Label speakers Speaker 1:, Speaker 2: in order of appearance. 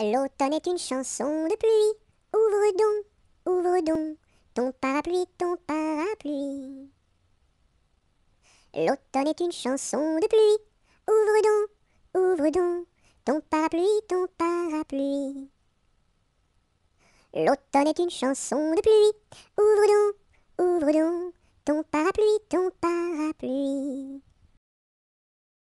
Speaker 1: L'automne est une chanson de pluie. Ouvre donc, ouvre donc ton parapluie, ton parapluie. L'automne est une chanson de pluie. Ouvre donc, ouvre donc ton parapluie, ton parapluie. L'automne est une chanson de pluie. Ouvre donc, ouvre donc ton parapluie, ton parapluie.